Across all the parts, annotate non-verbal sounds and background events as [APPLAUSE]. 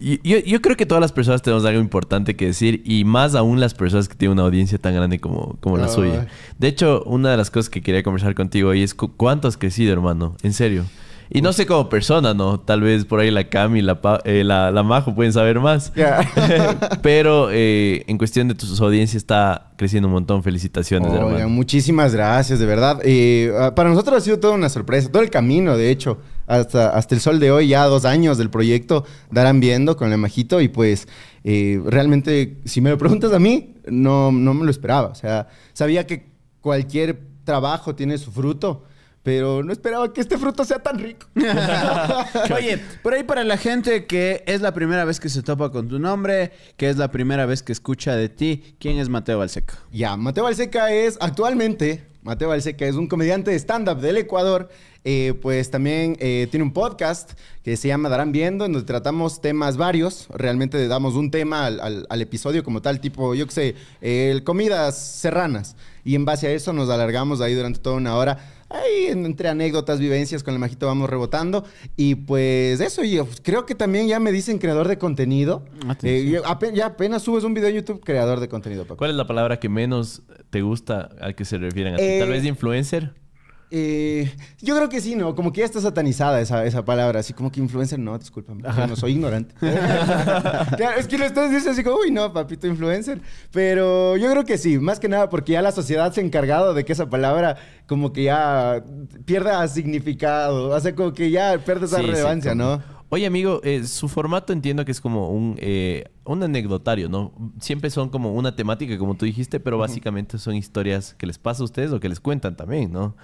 Yo, yo, creo que todas las personas tenemos algo importante que decir y más aún las personas que tienen una audiencia tan grande como, como la suya. De hecho, una de las cosas que quería conversar contigo hoy es cuánto has crecido, hermano. En serio. Y no sé cómo persona, ¿no? Tal vez por ahí la Cami, la, eh, la, Majo pueden saber más. [LAUGHS] Pero eh, en cuestión de tus audiencias está creciendo un montón. Felicitaciones, Muchísimas gracias, de verdad. Eh, ah, para nosotros ha sido toda una sorpresa. Todo el camino, de hecho, hasta, hasta el sol de hoy, ya dos años del proyecto, darán viendo con la Majito. Y pues realmente, si me lo preguntas a mí, no, no me lo esperaba. O sea, sabía que cualquier trabajo tiene su fruto pero no esperaba que este fruto sea tan rico. [LAUGHS] Oye, por ahí para la gente que es la primera vez que se topa con tu nombre, que es la primera vez que escucha de ti, ¿quién es Mateo Balseca? Ya, Mateo Balseca es actualmente, Mateo Balseca es un comediante de stand-up del Ecuador. Eh, pues también eh, tiene un podcast que se llama Darán Viendo, donde tratamos temas varios. Realmente le damos un tema al, episodio como tal, tipo, yo qué sé, comidas serranas. Y en base a eso nos alargamos ahí durante toda una hora ahí entre anécdotas, vivencias con el majito vamos rebotando. Y pues eso, yo pues, creo que también ya me dicen creador de contenido. Eh, ya apenas subes un video en YouTube, creador de contenido, ¿Cuál es la palabra que menos te gusta al que se refieren a ti? Eh, Tal vez influencer. Eh, yo creo que sí, ¿no? Como que ya está satanizada esa, esa palabra, así como que influencer, no, discúlpame, no soy ignorante. [LAUGHS] es que lo estás diciendo así como, uy, no, papito influencer. Pero yo creo que sí, más que nada porque ya la sociedad se ha encargado de que esa palabra como que ya pierda significado, hace como que ya pierde esa relevancia, ¿no? Oye, amigo, eh, su formato entiendo que es como un, eh, un anecdotario, ¿no? Siempre son como una temática, como tú dijiste, pero básicamente son historias que les pasa a ustedes o que les cuentan también, ¿no?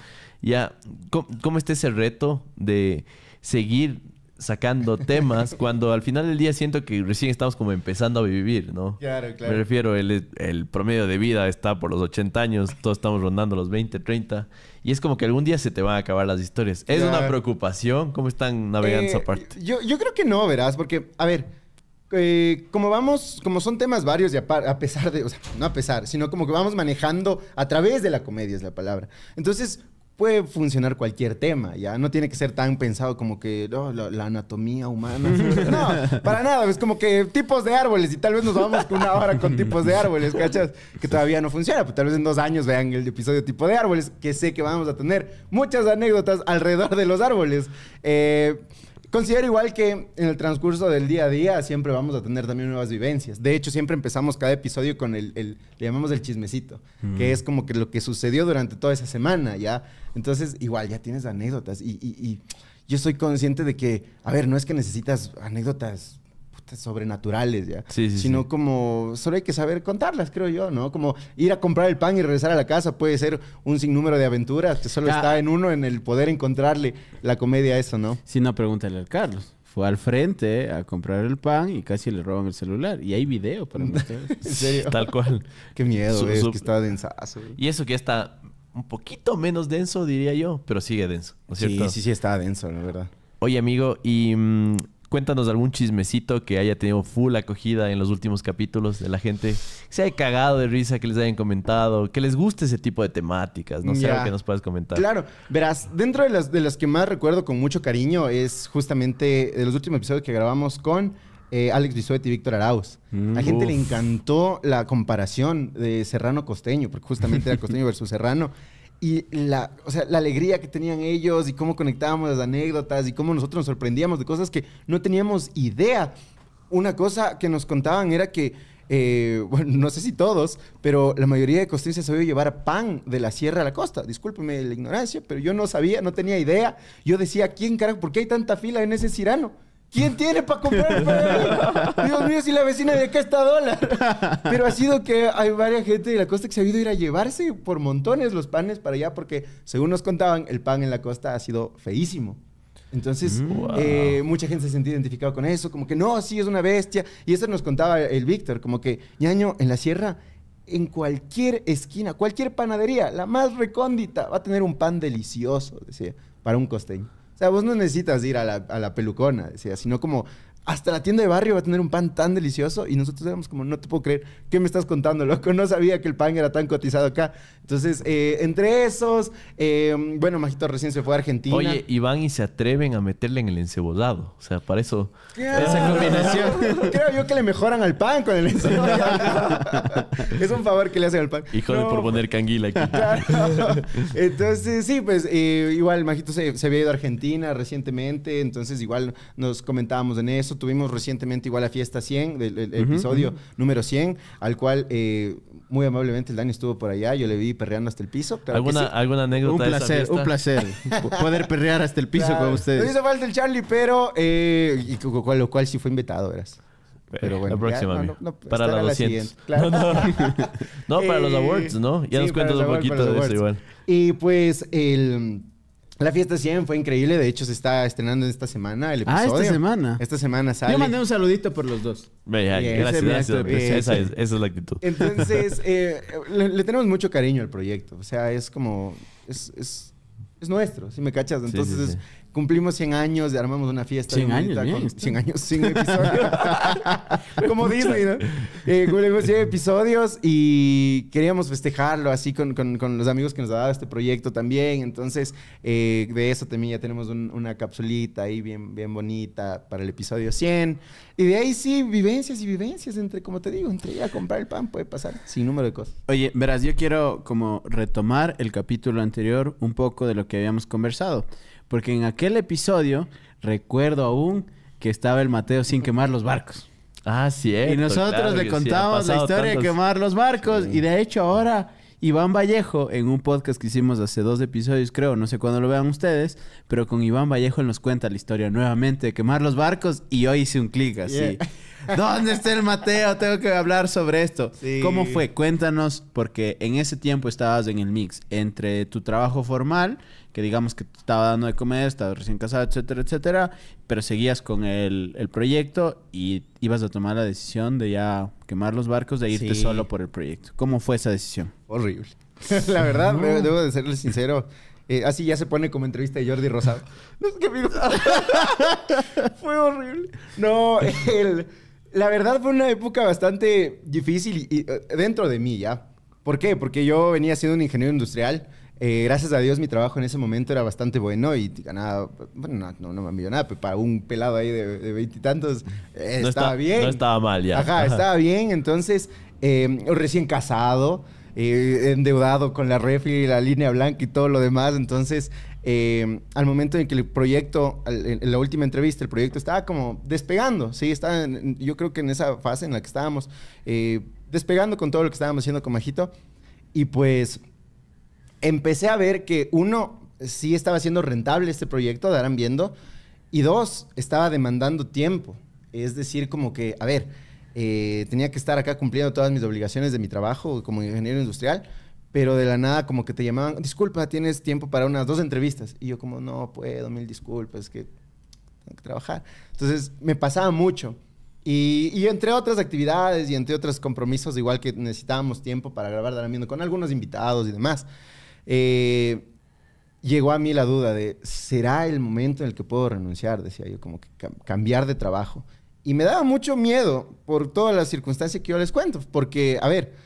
Ya, ¿cómo, cómo está ese reto de seguir sacando [LAUGHS] temas cuando al final del día siento que recién estamos como empezando a vivir, ¿no? Claro, claro. Me refiero, el, promedio de vida está por los 80 años, todos estamos rondando los 20, 30, y es como que algún día se te van a acabar las historias. ¿Es una preocupación? ¿Cómo están navegando esa eh, parte? Yo, creo que no, verás, porque, a ver, eh, como vamos, como son temas varios y a, pesar de, o sea, no a pesar, sino como que vamos manejando a través de la comedia es la palabra. Entonces, puede funcionar cualquier tema, ¿ya? No tiene que ser tan pensado como que la, anatomía humana. [LAUGHS] no, para nada. Es como que tipos de árboles y tal vez nos vamos una hora con tipos de árboles, ¿cachas? Que todavía no funciona, Pues tal vez en dos años vean el episodio tipo de árboles, que sé que vamos a tener muchas anécdotas alrededor de los árboles. Eh, Considero igual que en el transcurso del día a día siempre vamos a tener también nuevas vivencias. De hecho, siempre empezamos cada episodio con el, le llamamos el chismecito, que mm. es como que lo que sucedió durante toda esa semana, ¿ya? Entonces, igual, ya tienes anécdotas y, y yo soy consciente de que, a ver, no es que necesitas anécdotas este, sobrenaturales, ¿ya? Sí, sí, Sino como solo hay que saber contarlas, creo yo, ¿no? Como ir a comprar el pan y regresar a la casa puede ser un sinnúmero de aventuras que solo está en uno, en el poder encontrarle la comedia a eso, ¿no? Sí, no, pregúntale al Carlos fue al frente a comprar el pan y casi le roban el celular. Y hay video para ustedes. [LAUGHS] ¿En serio? [LAUGHS] Tal cual. Qué miedo, es que está densazo. Y eso que está un poquito menos denso, diría yo, pero sigue denso, ¿no es sí, cierto? Sí, sí, está denso, la verdad. Oye, amigo, y mm, Cuéntanos algún chismecito que haya tenido full acogida en los últimos capítulos de la gente. se haya cagado de risa, que les hayan comentado, que les guste ese tipo de temáticas. No sé, que nos puedas comentar. Claro, verás, dentro de las, de las que más recuerdo con mucho cariño es justamente de los últimos episodios que grabamos con eh, Alex Bisuete y Víctor Arauz. a la gente le encantó la comparación de Serrano Costeño, porque justamente era [LAUGHS] Costeño versus Serrano y la, sea, la alegría que tenían ellos y cómo conectábamos las anécdotas y cómo nosotros nos sorprendíamos de cosas que no teníamos idea. Una cosa que nos contaban era que, eh, [LAUGHS] bueno, no sé si todos, pero la mayoría de costeños sabía llevar pan de la sierra a la costa. Discúlpeme la ignorancia, pero yo no sabía, no tenía idea. Yo decía, ¿quién carajo? ¿Por qué hay tanta fila en ese cirano? ¿Quién tiene para comprar Dios mío, si la vecina de acá está a dólar. Pero ha sido que hay varias gente de la costa que se ha ido a ir a llevarse por montones los panes para allá porque, según nos contaban, el pan en la costa ha sido feísimo. Entonces, mm. eh, mucha gente se sentía identificado con eso, como que no, sí, es una bestia. Y eso nos contaba el Víctor, como que ñaño en la sierra, en cualquier esquina, cualquier panadería, la más recóndita, va a tener un pan delicioso, decía, para un costeño. O sea, vos no necesitas ir a la, a la pelucona, sino como hasta la tienda de barrio va a tener un pan tan delicioso. Y nosotros éramos como, no te puedo creer, ¿qué me estás contando, loco? No sabía que el pan era tan cotizado acá. Entonces, eh, entre esos, em, bueno, Majito recién se fue a Argentina. Oye, y van y se atreven a meterle en el encebollado O sea, para eso, esa combinación. [LAUGHS] Creo yo que le mejoran al pan con el encebolado. [LAUGHS] es un favor que le hacen al pan. Híjole, por pues, poner canguila aquí. Entonces, sí, pues eh, igual Majito se, se había ido a Argentina recientemente. Entonces, igual nos comentábamos en eso tuvimos recientemente igual la fiesta 100, del el, episodio número 100, al cual eh, muy amablemente el Dani estuvo por allá, yo le vi perreando hasta el piso. ¿Alguna, ¿Alguna anécdota? Un placer, un placer poder perrear hasta el piso con ustedes. No hizo falta el Charlie, pero eh, y, con, lo cual sí fue invitado, verás. Eh, pero bueno, la próxima, para la 200. [LAUGHS] No, para los eh, awards, ¿no? Ya nos cuentas un poquito de eso igual. Y pues el la fiesta 100 fue increíble. De hecho, se está estrenando en esta semana el episodio. Ah, esta semana. Esta semana sale. Yo mandé un saludito por los dos. gracias, gracias. Esa, es, esa, es, la actitud. Entonces, eh, le, tenemos mucho cariño al proyecto. O sea, es como... Es, es, es nuestro, si me cachas. Entonces cumplimos 100 años y armamos una fiesta. 100 años, 100 años, 100 episodios. [LAUGHS] como Disney, ¿no? Eh, cumplimos 100 episodios y queríamos festejarlo así con, con, los amigos que nos ha dado este proyecto también. Entonces, eh, de eso también ya tenemos una capsulita ahí bien, bien bonita para el episodio 100. Y de ahí sí, vivencias y vivencias entre, como te digo, entre ir a comprar el pan puede pasar sin número de cosas. Oye, verás, yo quiero como retomar el capítulo anterior un poco de lo que habíamos conversado. Porque en aquel episodio, recuerdo aún que estaba el Mateo sin quemar los barcos. Ah, cierto. Y nosotros le contamos la historia de quemar los barcos. Y de hecho ahora Iván Vallejo, en un podcast que hicimos hace dos episodios, creo, no sé cuándo lo vean ustedes, pero con Iván Vallejo nos cuenta la historia nuevamente de quemar los barcos y hoy hice un clic así. ¿dónde está el Mateo? Tengo que hablar sobre esto. ¿Cómo fue? Cuéntanos, porque en ese tiempo estabas en el mix entre tu trabajo formal, que digamos que te estaba dando de comer, estabas recién casado, etcétera, etcétera, pero seguías con el, proyecto y ibas a tomar la decisión de ya quemar los barcos, de irte solo por el proyecto. ¿Cómo fue esa decisión? Horrible. [LAUGHS] la verdad, debo, de serle sincero. Eh, así ya se pone como entrevista de Jordi Rosado. [LAUGHS] [LAUGHS] Fue horrible. No, el la verdad fue una época bastante difícil eh, dentro de mí ya. ¿Por qué? Porque yo venía siendo un ingeniero industrial. Eh, gracias a Dios mi trabajo en ese momento era bastante bueno y ganaba, bueno, no, me envió nada, pero para un pelado ahí de veintitantos eh, estaba bien. No estaba mal ya. Ajá, estaba bien. Entonces, em, recién casado, endeudado con la y la línea blanca y todo lo demás. Entonces, Em, al momento en que el proyecto, en la última entrevista, el proyecto estaba como despegando, ¿sí? Estaba yo creo que en esa fase en la que estábamos, eh, despegando con todo lo que estábamos haciendo con Majito. Y pues empecé a ver que uno, sí estaba siendo rentable este proyecto, darán viendo, y dos, estaba demandando tiempo. Es decir, como que, a ver, eh, tenía que estar acá cumpliendo todas mis obligaciones de mi trabajo como ingeniero industrial, pero de la nada como que te llamaban, disculpa, tienes tiempo para unas dos entrevistas. Y yo como, no puedo, mil disculpas, que tengo que trabajar. Entonces me pasaba mucho. Y, entre otras actividades y entre otros compromisos, igual que necesitábamos tiempo para grabar Daramiendo con algunos invitados y demás, eh, llegó a mí la duda de, ¿será el momento en el que puedo renunciar? Decía yo, como que cambiar de trabajo. Y me daba mucho miedo por todas las circunstancias que yo les cuento, porque, a ver,